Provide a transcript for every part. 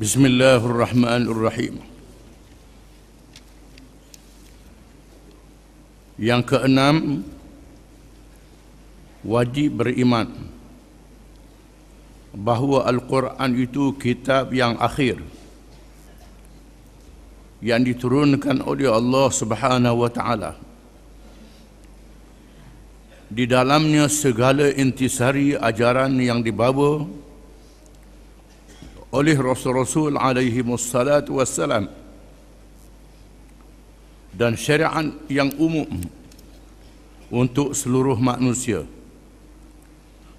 بسم الله الرحمن الرحيم yang keenam wajib beriman bahawa Al-Quran itu kitab yang akhir yang diturunkan oleh Allah Subhanahu di dalamnya segala intisari ajaran yang dibawa oleh Rasul-Rasul alaihi mussalatu wassalam dan syariat yang umum untuk seluruh manusia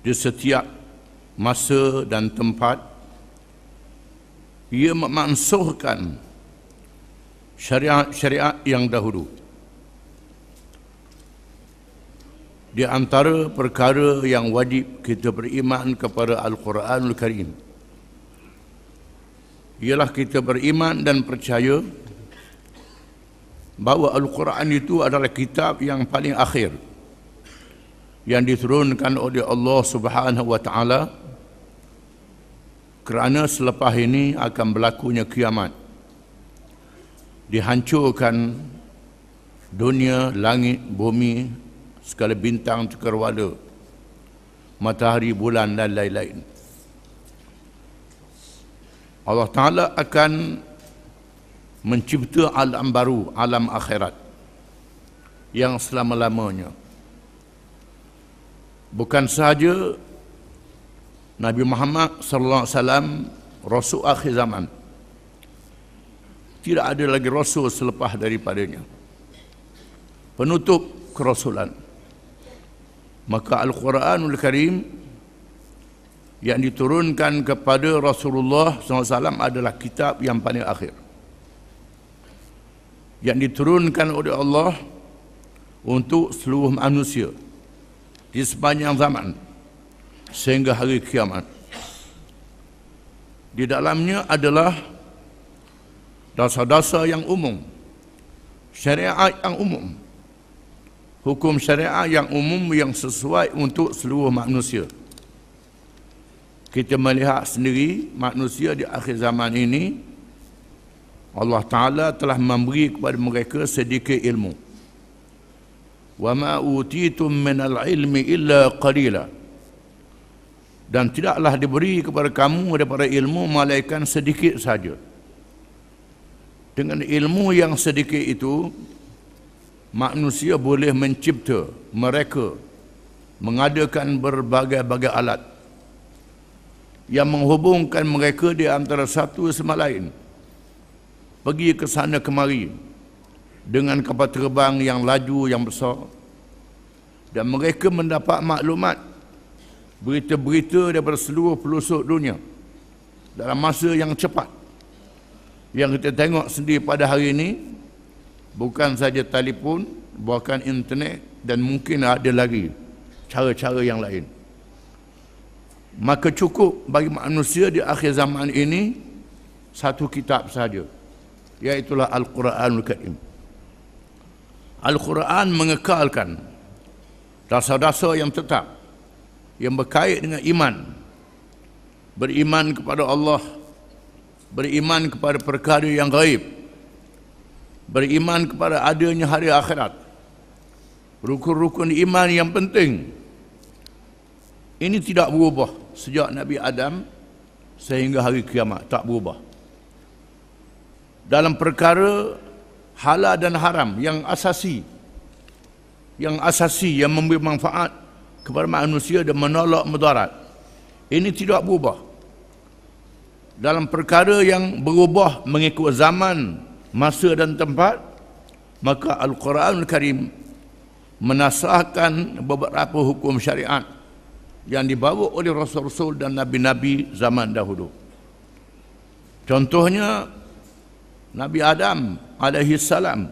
di setiap masa dan tempat ia memansuhkan syariat-syariat yang dahulu di antara perkara yang wajib kita beriman kepada Al-Quranul Al-Quranul Karim ialah kita beriman dan percaya bahawa Al-Quran itu adalah kitab yang paling akhir yang diturunkan oleh Allah Subhanahu wa taala kerana selepas ini akan berlakunya kiamat dihancurkan dunia, langit, bumi, segala bintang cakrawala, matahari, bulan dan lain-lain. Allah Ta'ala akan mencipta alam baru, alam akhirat yang selama-lamanya bukan sahaja Nabi Muhammad sallallahu alaihi wasallam rasul akhir zaman tidak ada lagi rasul selepas daripadanya penutup kerasulan maka al-Quranul Karim yang diturunkan kepada Rasulullah SAW adalah kitab yang paling akhir yang diturunkan oleh Allah untuk seluruh manusia di sepanjang zaman sehingga hari kiamat di dalamnya adalah dasar-dasar yang umum syariat yang umum hukum syariat yang umum yang sesuai untuk seluruh manusia kita melihat sendiri manusia di akhir zaman ini Allah Taala telah memberi kepada mereka sedikit ilmu. Wa ma utitum min al-ilmi illa qalila. Dan tidaklah diberi kepada kamu daripada ilmu malaikat sedikit saja. Dengan ilmu yang sedikit itu manusia boleh mencipta mereka mengadakan berbagai-bagai alat yang menghubungkan mereka di antara satu sama lain pergi ke sana kemari dengan kapal terbang yang laju yang besar dan mereka mendapat maklumat berita-berita daripada seluruh pelosok dunia dalam masa yang cepat yang kita tengok sendiri pada hari ini bukan saja telefon bahkan internet dan mungkin ada lagi cara-cara yang lain maka cukup bagi manusia di akhir zaman ini satu kitab saja iaitu al-Quranul Karim Al-Quran mengekalkan dasar-dasar yang tetap yang berkait dengan iman beriman kepada Allah beriman kepada perkara yang gaib beriman kepada adanya hari akhirat rukun-rukun iman yang penting ini tidak berubah sejak Nabi Adam sehingga hari kiamat tak berubah dalam perkara halal dan haram yang asasi yang asasi yang memberi manfaat kepada manusia dan menolak mudarat ini tidak berubah dalam perkara yang berubah mengikut zaman masa dan tempat maka al-Quranul Karim menasahkan beberapa hukum syariat yang dibawa oleh rasul-rasul dan nabi-nabi zaman dahulu. Contohnya Nabi Adam alaihi salam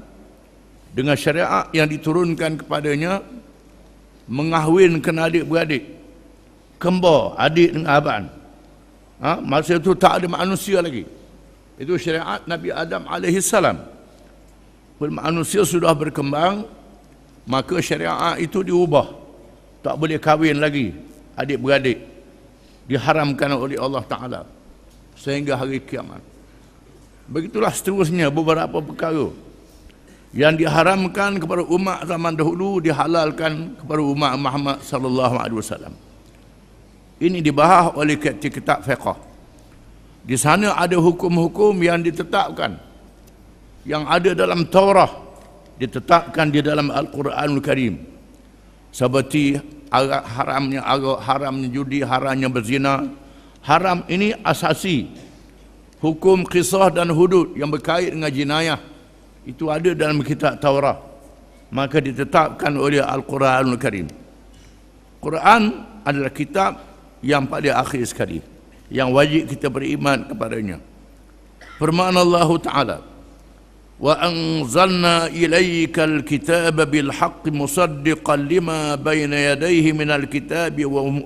dengan syariat yang diturunkan kepadanya mengahwinkan adik-beradik kembar adik dengan abang. Ha? masa itu tak ada manusia lagi. Itu syariat Nabi Adam alaihi salam. Bila manusia sudah berkembang maka syariat itu diubah. Tak boleh kahwin lagi adik-beradik diharamkan oleh Allah Ta'ala sehingga hari kiamat begitulah seterusnya beberapa perkara yang diharamkan kepada umat zaman dahulu dihalalkan kepada umat Muhammad sallallahu alaihi wasallam. Ini dibahas oleh kitab fiqh. Di sana ada hukum-hukum yang ditetapkan yang ada dalam Taurat ditetapkan di dalam Al-Quranul Karim. Seperti haramnya agak haramnya judi, haramnya berzina. Haram ini asasi hukum kisah dan hudud yang berkait dengan jinayah. Itu ada dalam kitab Taurat. Maka ditetapkan oleh Al-Quranul Karim. Quran adalah kitab yang paling akhir sekali. Yang wajib kita beriman kepadanya. Permaan Allah Ta'ala. وأنزلنا إليك الكتاب بالحق مصدقا لما بين يديه من الكتاب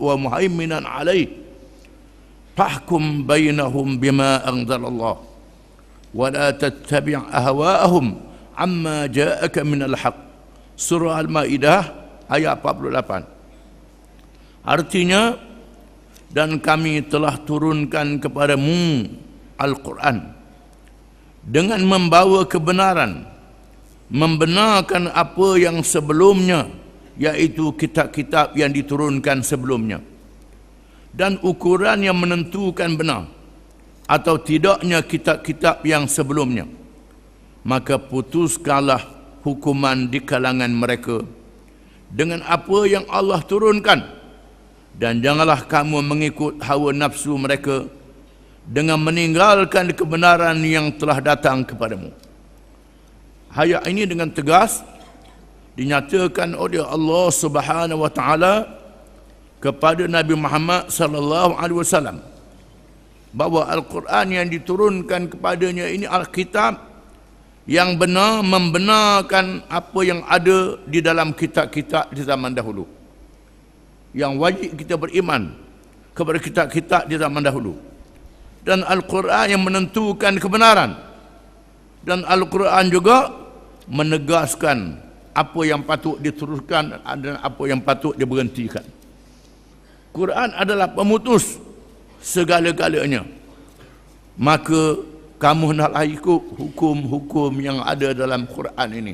ومهيمنا عليه فاحكم بينهم بما أنزل الله ولا تتبع أهواءهم عما جاءك من الحق سورة المائدة آية 48 Artinya dan kami telah turunkan kepadamu Al-Quran dengan membawa kebenaran membenarkan apa yang sebelumnya yaitu kitab-kitab yang diturunkan sebelumnya dan ukuran yang menentukan benar atau tidaknya kitab-kitab yang sebelumnya maka putuskanlah hukuman di kalangan mereka dengan apa yang Allah turunkan dan janganlah kamu mengikut hawa nafsu mereka dengan meninggalkan kebenaran yang telah datang kepadamu. Ayat ini dengan tegas dinyatakan oleh Allah Subhanahu wa taala kepada Nabi Muhammad sallallahu alaihi wasallam bahwa Al-Quran yang diturunkan kepadanya ini Al-Kitab yang benar membenarkan apa yang ada di dalam kitab-kitab di zaman dahulu yang wajib kita beriman kepada kitab-kitab di zaman dahulu dan Al-Quran yang menentukan kebenaran dan Al-Quran juga menegaskan apa yang patut diteruskan dan apa yang patut diberhentikan Quran adalah pemutus segala-galanya maka kamu hendaklah ikut hukum-hukum yang ada dalam Quran ini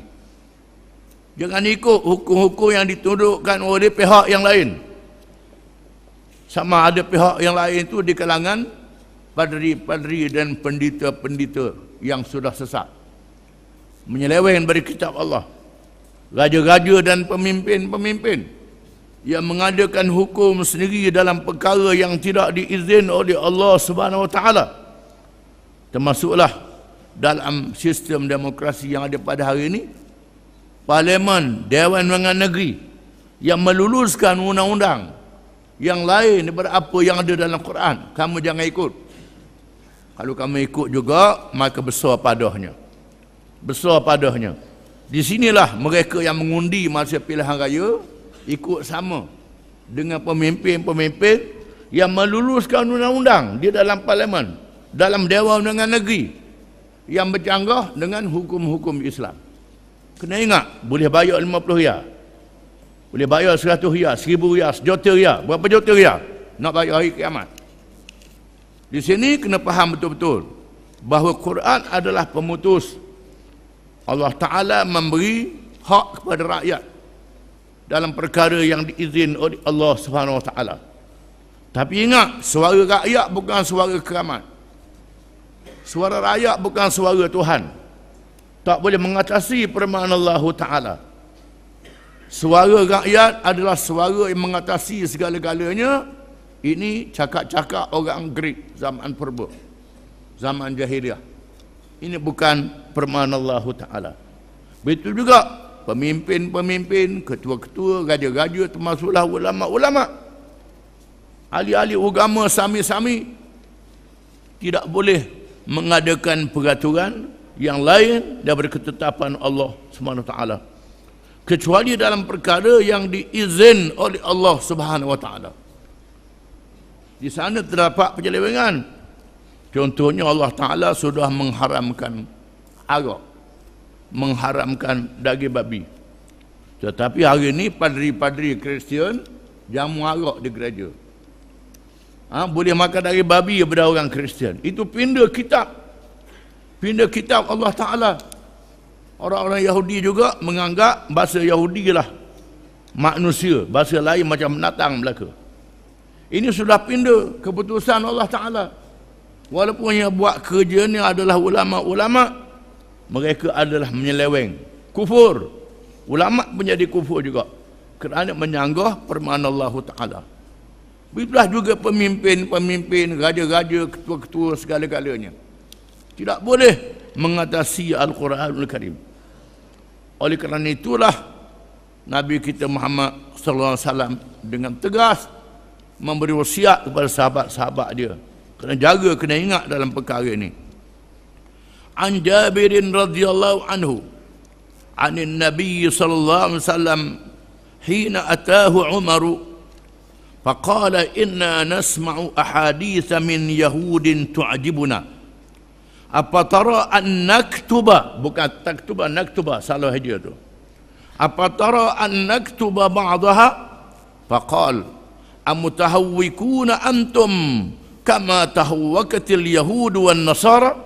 jangan ikut hukum-hukum yang ditundukkan oleh pihak yang lain sama ada pihak yang lain itu di kalangan padri-padri dan pendita-pendita yang sudah sesat menyeleweng dari kitab Allah raja-raja dan pemimpin-pemimpin yang mengadakan hukum sendiri dalam perkara yang tidak diizinkan oleh Allah Subhanahu SWT termasuklah dalam sistem demokrasi yang ada pada hari ini Parlimen Dewan Wangan Negeri yang meluluskan undang-undang yang lain daripada apa yang ada dalam Quran kamu jangan ikut kalau kamu ikut juga, maka besar padahnya. Besar padahnya. Di sinilah mereka yang mengundi masa pilihan raya, ikut sama dengan pemimpin-pemimpin yang meluluskan undang-undang di dalam parlimen, dalam Dewan Undangan Negeri yang bercanggah dengan hukum-hukum Islam. Kena ingat, boleh bayar 50 riyal. Boleh bayar 100 riyal, 1000 riyal, juta riyal. Berapa juta riyal? Nak bayar hari kiamat. Di sini kena faham betul-betul bahawa Quran adalah pemutus Allah Taala memberi hak kepada rakyat dalam perkara yang diizin oleh Allah Subhanahu Wa Taala. Tapi ingat, suara rakyat bukan suara keramat. Suara rakyat bukan suara Tuhan. Tak boleh mengatasi permohonan Allah Taala. Suara rakyat adalah suara yang mengatasi segala-galanya ini cakap-cakap orang Greek zaman purba. Zaman Jahiliyah. Ini bukan permohonan Allah Ta'ala. Betul juga pemimpin-pemimpin, ketua-ketua, raja-raja termasuklah ulama-ulama. Ahli-ahli agama sami-sami tidak boleh mengadakan peraturan yang lain daripada ketetapan Allah Subhanahu Ta'ala. Kecuali dalam perkara yang diizinkan oleh Allah Subhanahu Ta'ala di sana terdapat penyelewengan contohnya Allah Ta'ala sudah mengharamkan arak mengharamkan daging babi tetapi hari ini padri-padri Kristian jamu arak di gereja ha, boleh makan daging babi kepada orang Kristian itu pindah kitab pindah kitab Allah Ta'ala orang-orang Yahudi juga menganggap bahasa Yahudi lah manusia bahasa lain macam menatang belakang ini sudah pindah keputusan Allah Ta'ala. Walaupun yang buat kerja ni adalah ulama-ulama, mereka adalah menyeleweng. Kufur. Ulama menjadi kufur juga. Kerana menyanggah permohonan Allah Ta'ala. Begitulah juga pemimpin-pemimpin, raja-raja, ketua-ketua segala-galanya. Tidak boleh mengatasi Al-Quranul Karim. Oleh kerana itulah Nabi kita Muhammad SAW dengan tegas memberi wasiat kepada sahabat-sahabat dia kena jaga kena ingat dalam perkara ini an jabirin radhiyallahu anhu anin nabi sallallahu alaihi wasallam hina atahu umar faqala inna nasma'u ahaditha min yahudin tu'jibuna apa tara an naktuba bukan taktuba naktuba salah dia tu apa tara an naktuba ba'daha faqala amutahawwikuna antum kama tahawwakatil yahud wan nasara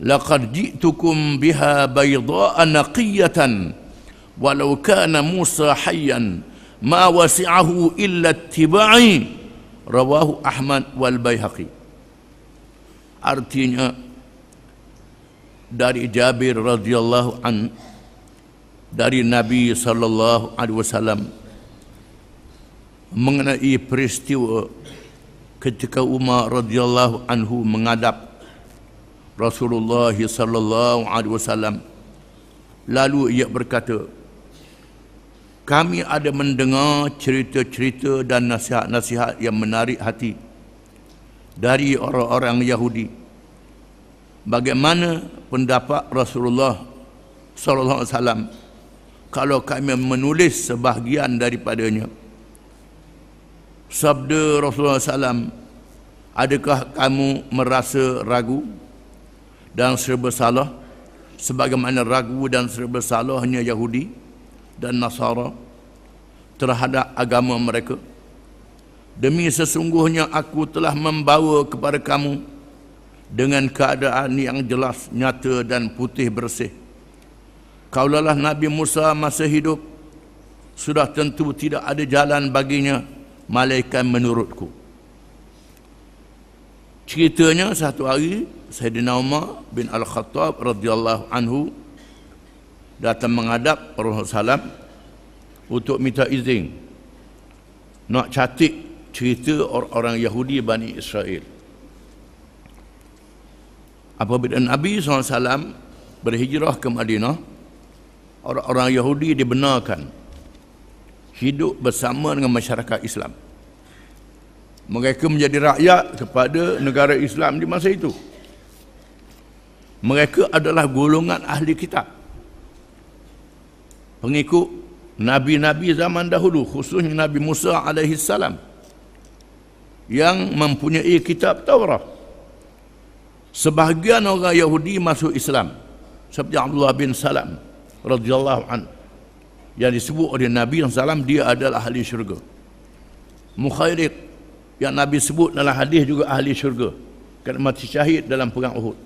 laqad ji'tukum biha baydha'a naqiyatan walau kana musa hayyan ma wasi'ahu illa ittiba'i rawahu ahmad wal baihaqi artinya dari Jabir radhiyallahu an dari Nabi sallallahu alaihi wasallam mengenai peristiwa ketika Umar radhiyallahu anhu mengadap Rasulullah sallallahu alaihi wasallam lalu ia berkata kami ada mendengar cerita-cerita dan nasihat-nasihat yang menarik hati dari orang-orang Yahudi bagaimana pendapat Rasulullah sallallahu alaihi wasallam kalau kami menulis sebahagian daripadanya sabda Rasulullah SAW adakah kamu merasa ragu dan serba salah sebagaimana ragu dan serba salahnya Yahudi dan Nasara terhadap agama mereka demi sesungguhnya aku telah membawa kepada kamu dengan keadaan yang jelas, nyata dan putih bersih kaulalah Nabi Musa masa hidup sudah tentu tidak ada jalan baginya malaikat menurutku ceritanya satu hari Sayyidina Umar bin Al-Khattab radhiyallahu anhu datang menghadap Rasulullah untuk minta izin nak catik cerita orang-orang Yahudi Bani Israel apabila Nabi SAW berhijrah ke Madinah orang-orang Yahudi dibenarkan hidup bersama dengan masyarakat Islam. Mereka menjadi rakyat kepada negara Islam di masa itu. Mereka adalah golongan ahli kitab. Pengikut nabi-nabi zaman dahulu, khususnya Nabi Musa alaihi salam yang mempunyai kitab Taurat. Sebahagian orang Yahudi masuk Islam seperti Abdullah bin Salam radhiyallahu anhu yang disebut oleh Nabi yang SAW dia adalah ahli syurga Mukhairiq yang Nabi sebut dalam hadis juga ahli syurga kerana mati syahid dalam perang Uhud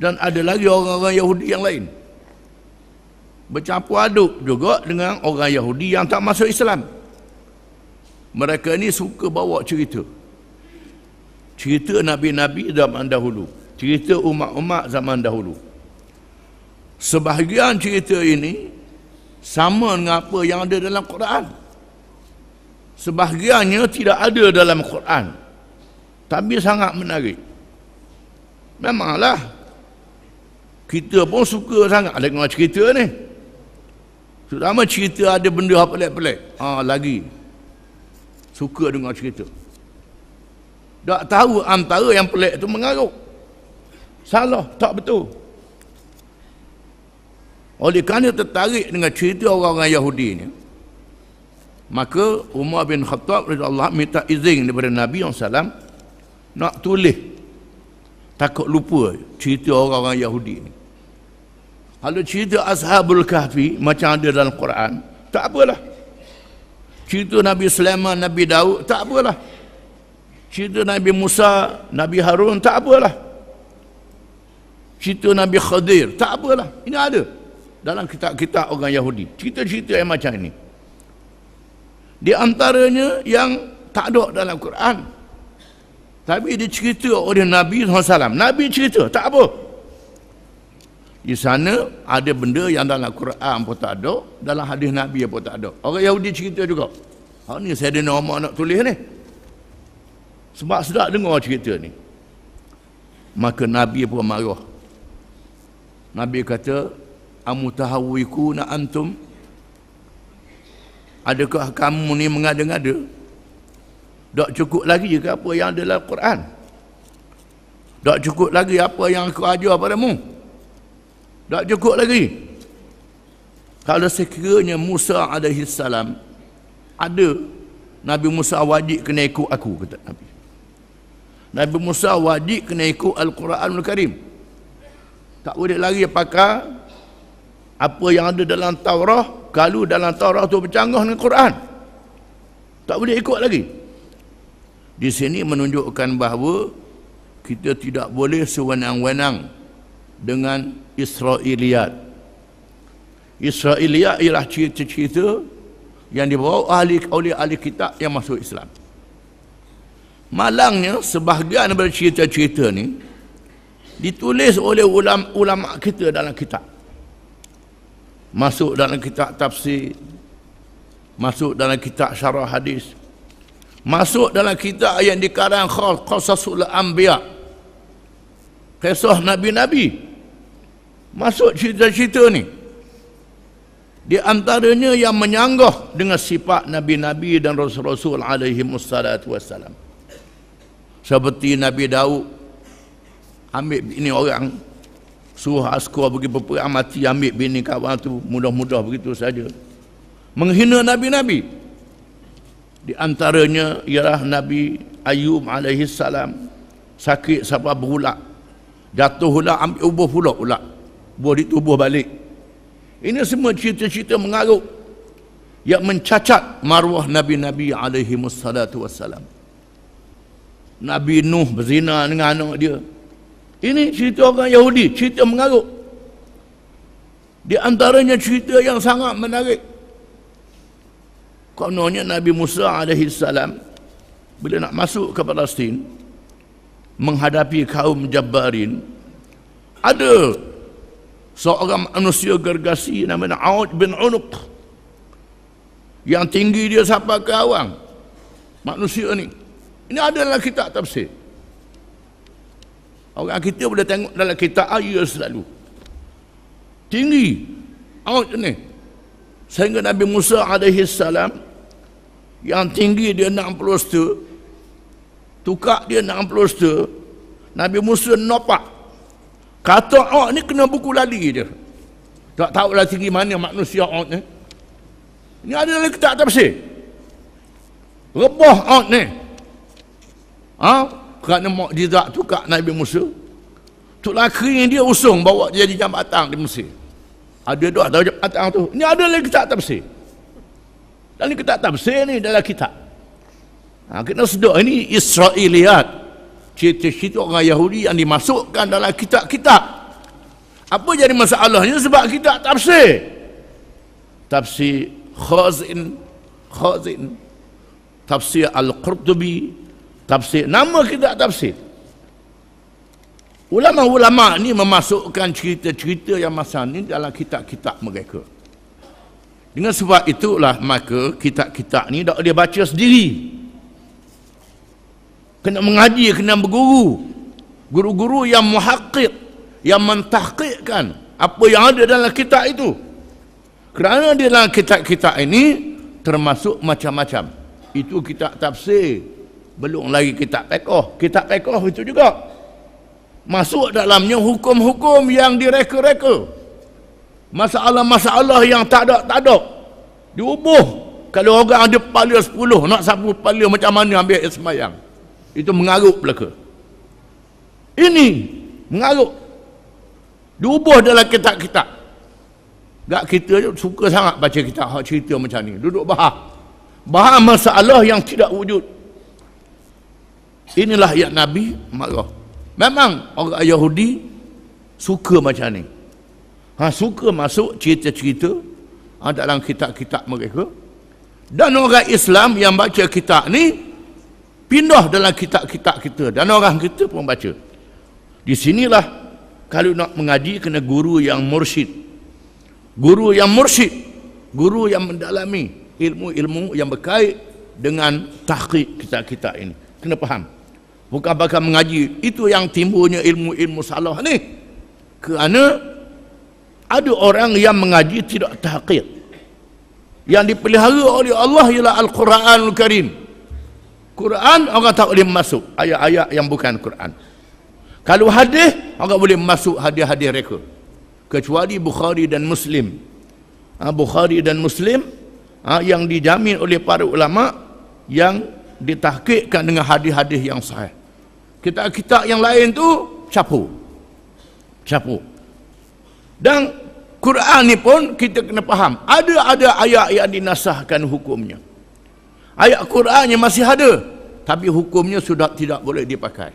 dan ada lagi orang-orang Yahudi yang lain bercampur aduk juga dengan orang Yahudi yang tak masuk Islam mereka ini suka bawa cerita cerita Nabi-Nabi zaman dahulu cerita umat-umat zaman dahulu sebahagian cerita ini sama dengan apa yang ada dalam Quran sebahagiannya tidak ada dalam Quran tapi sangat menarik memanglah kita pun suka sangat dengan cerita ni terutama cerita ada benda yang pelik-pelik ha, lagi suka dengan cerita tak tahu antara yang pelik tu mengaruk salah tak betul oleh kerana tertarik dengan cerita orang-orang Yahudi ini, maka Umar bin Khattab Allah minta izin daripada Nabi SAW nak tulis takut lupa cerita orang-orang Yahudi ini. Kalau cerita Ashabul Kahfi macam ada dalam Quran, tak apalah. Cerita Nabi Sulaiman, Nabi Daud, tak apalah. Cerita Nabi Musa, Nabi Harun, tak apalah. Cerita Nabi Khadir, tak apalah. Ini ada dalam kitab-kitab orang Yahudi cerita-cerita yang macam ini di antaranya yang tak ada dalam Quran tapi dia cerita oleh Nabi SAW Nabi cerita, tak apa di sana ada benda yang dalam Quran pun tak ada dalam hadis Nabi pun tak ada orang Yahudi cerita juga Ha, ni saya ada nama nak tulis ni sebab sedap dengar cerita ni maka Nabi pun marah Nabi kata amutahawikuna antum adakah kamu ni mengada-ngada tak cukup lagi ke apa yang ada dalam Quran tak cukup lagi apa yang aku ajar padamu tak cukup lagi kalau sekiranya Musa alaihi salam ada Nabi Musa wajib kena ikut aku kata Nabi Nabi Musa wajib kena ikut Al-Quranul Karim tak boleh lagi pakar apa yang ada dalam Taurah kalau dalam Taurah tu bercanggah dengan Quran tak boleh ikut lagi di sini menunjukkan bahawa kita tidak boleh sewenang-wenang dengan Israeliat Israeliat ialah cerita-cerita yang dibawa ahli oleh ahli kitab yang masuk Islam malangnya sebahagian daripada cerita-cerita ni ditulis oleh ulama, ulama kita dalam kitab masuk dalam kitab tafsir masuk dalam kitab syarah hadis masuk dalam kitab yang dikarang qasasul anbiya kisah nabi-nabi masuk cerita-cerita ni di antaranya yang menyanggah dengan sifat nabi-nabi dan rasul-rasul alaihi wassalatu wassalam seperti nabi daud ambil ini orang suruh askar pergi berperang mati ambil bini kawan tu mudah-mudah begitu saja menghina nabi-nabi di antaranya ialah nabi ayub alaihi salam sakit sampai berulak jatuh ulak ambil ubuh pula ulak buah ditubuh balik ini semua cerita-cerita mengaruk yang mencacat maruah nabi-nabi alaihi wassalatu wassalam nabi nuh berzina dengan anak dia ini cerita orang Yahudi, cerita mengarut. Di antaranya cerita yang sangat menarik. Kononnya Nabi Musa alaihi salam bila nak masuk ke Palestin menghadapi kaum Jabbarin, ada seorang manusia gergasi namanya Aud bin Unuq yang tinggi dia sampai ke awang manusia ni ini adalah kitab tafsir Orang kita boleh tengok dalam kitab ayat selalu. Tinggi. Arj ni. Sehingga Nabi Musa alaihi salam yang tinggi dia 60 tu Tukar dia 60 tu Nabi Musa nopak. Kata oh ni kena buku lali dia. Tak tahu lah tinggi mana manusia Arj ni. Ini ada dalam kitab tafsir. Rebah Arj ni. Ha? kerana mukjizat tu kat Nabi Musa tu laki yang dia usung bawa dia jadi tang di Mesir ada ah, doa tahu tang tu ni ada lagi kitab tafsir dalam kitab tafsir ni dalam kitab ha, kena sedar ini Israeliat cerita-cerita orang Yahudi yang dimasukkan dalam kitab-kitab apa jadi masalahnya sebab kitab tafsir tafsir Khazin Khazin tafsir Al-Qurtubi tafsir nama kita tafsir ulama-ulama ni memasukkan cerita-cerita yang masa ni dalam kitab-kitab mereka dengan sebab itulah maka kitab-kitab ni tak boleh baca sendiri kena mengaji kena berguru guru-guru yang muhakik yang mentahkikkan apa yang ada dalam kitab itu kerana dalam kitab-kitab ini termasuk macam-macam itu kitab tafsir belum lagi kitab pekoh, kitab pekoh itu juga masuk dalamnya hukum-hukum yang direka-reka masalah-masalah yang tak ada tak ada diubuh kalau orang ada kepala 10 nak sapu kepala macam mana ambil ismayang itu mengarut belaka ini mengarut diubuh dalam kitab-kitab gak kita suka sangat baca kitab cerita macam ni duduk bahas bahas masalah yang tidak wujud inilah yang Nabi marah memang orang Yahudi suka macam ni ha, suka masuk cerita-cerita ha, dalam kitab-kitab mereka dan orang Islam yang baca kitab ni pindah dalam kitab-kitab kita dan orang kita pun baca di sinilah kalau nak mengaji kena guru yang mursyid guru yang mursyid guru yang mendalami ilmu-ilmu yang berkait dengan tahqiq kitab-kitab ini kena faham bukan-bukan mengaji itu yang timbulnya ilmu-ilmu salah ni kerana ada orang yang mengaji tidak tahqiq yang dipelihara oleh Allah ialah Al-Quran Al-Karim Quran orang tak boleh masuk ayat-ayat yang bukan Quran kalau hadis orang boleh masuk hadis-hadis mereka kecuali Bukhari dan Muslim ha, Bukhari dan Muslim ha, yang dijamin oleh para ulama yang ditahkikkan dengan hadis-hadis yang sahih kita kita yang lain tu capu capu dan Quran ni pun kita kena faham ada ada ayat yang dinasahkan hukumnya ayat Qurannya masih ada tapi hukumnya sudah tidak boleh dipakai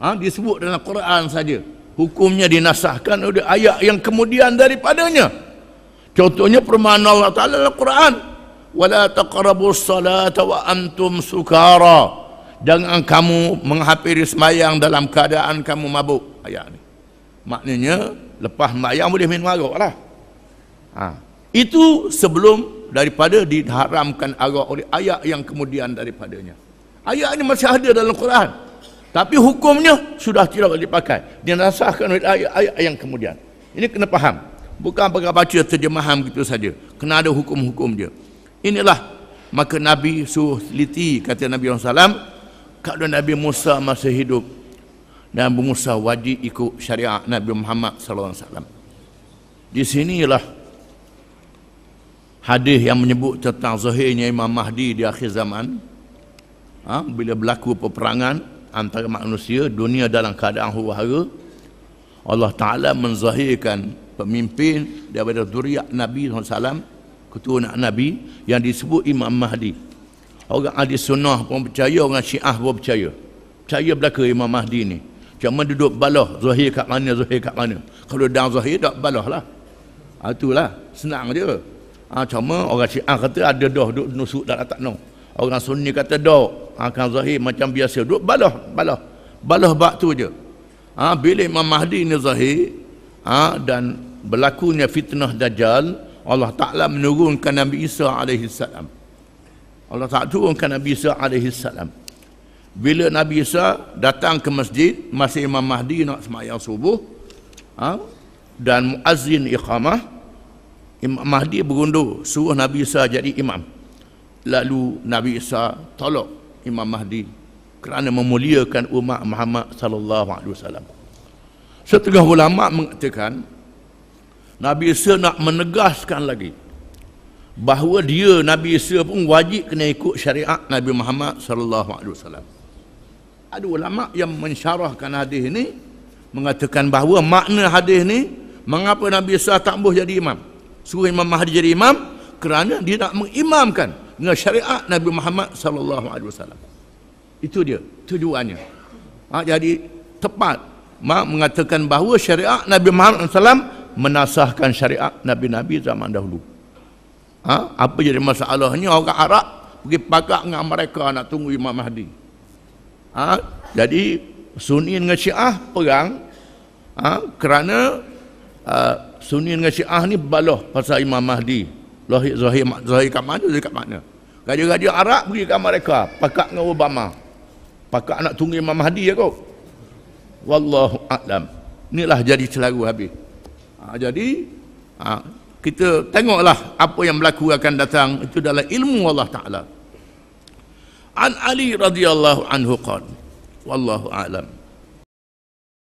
ha? disebut dalam Quran saja hukumnya dinasahkan oleh ayat yang kemudian daripadanya contohnya permohonan Allah Ta'ala dalam Quran wala taqrabu salata wa antum sukara Jangan kamu menghampiri sembahyang dalam keadaan kamu mabuk ayat ni maknanya lepas sembahyang boleh minum arak lah ha. itu sebelum daripada diharamkan arak oleh ayat yang kemudian daripadanya ayat ini masih ada dalam Quran tapi hukumnya sudah tidak boleh dipakai dinasahkan oleh ayat, ayat yang kemudian ini kena faham bukan pakai baca terjemahan begitu saja kena ada hukum-hukum dia inilah maka Nabi suruh teliti kata Nabi Muhammad SAW kalau Nabi Musa masih hidup Nabi Musa wajib ikut syariat Nabi Muhammad sallallahu alaihi wasallam di sinilah hadis yang menyebut tentang zahirnya Imam Mahdi di akhir zaman ha, bila berlaku peperangan antara manusia dunia dalam keadaan huru-hara Allah Ta'ala menzahirkan pemimpin daripada zuriat Nabi Sallallahu SAW ketua anak Nabi yang disebut Imam Mahdi orang ahli sunnah pun percaya orang syiah pun percaya percaya belaka Imam Mahdi ni cuma duduk balah zahir kat mana zahir kat mana kalau dah zahir tak balah lah itulah ha, senang je ha, cuma orang syiah kata ada dah duduk nusuk tak tak tahu orang sunni kata dah ha, akan zahir macam biasa duduk balah balah balah bak tu je ha, bila Imam Mahdi ni zahir ha, dan berlakunya fitnah dajjal Allah Ta'ala menurunkan Nabi Isa alaihi salam Allah tak turunkan Nabi Isa alaihi salam. Bila Nabi Isa datang ke masjid, masih Imam Mahdi nak semayang subuh, ha? dan muazzin iqamah, Imam Mahdi berundur, suruh Nabi Isa jadi imam. Lalu Nabi Isa tolak Imam Mahdi kerana memuliakan umat Muhammad sallallahu alaihi wasallam. Setengah ulama mengatakan Nabi Isa nak menegaskan lagi bahawa dia Nabi Isa pun wajib kena ikut syariat Nabi Muhammad sallallahu alaihi wasallam. Ada ulama yang mensyarahkan hadis ini mengatakan bahawa makna hadis ini mengapa Nabi Isa tak boleh jadi imam? Suruh Imam Mahdi jadi imam kerana dia nak mengimamkan dengan syariat Nabi Muhammad sallallahu alaihi wasallam. Itu dia tujuannya. Ha, jadi tepat mak mengatakan bahawa syariat Nabi Muhammad sallallahu alaihi wasallam menasahkan syariat nabi-nabi zaman dahulu ha? apa jadi masalahnya orang Arab pergi pakak dengan mereka nak tunggu Imam Mahdi ha? jadi Sunni dengan Syiah perang ha? kerana ha, Sunni dengan Syiah ni baloh pasal Imam Mahdi Zahir, Zahir, Zahir kat mana, Zahir kat mana Raja-raja Arab pergi ke mereka Pakat dengan Obama Pakat nak tunggu Imam Mahdi ya kok Wallahu'alam Inilah jadi selalu habis ha, Jadi ha, kita tengoklah apa yang berlaku akan datang itu adalah ilmu Allah taala an ali radhiyallahu anhu qala wallahu a'lam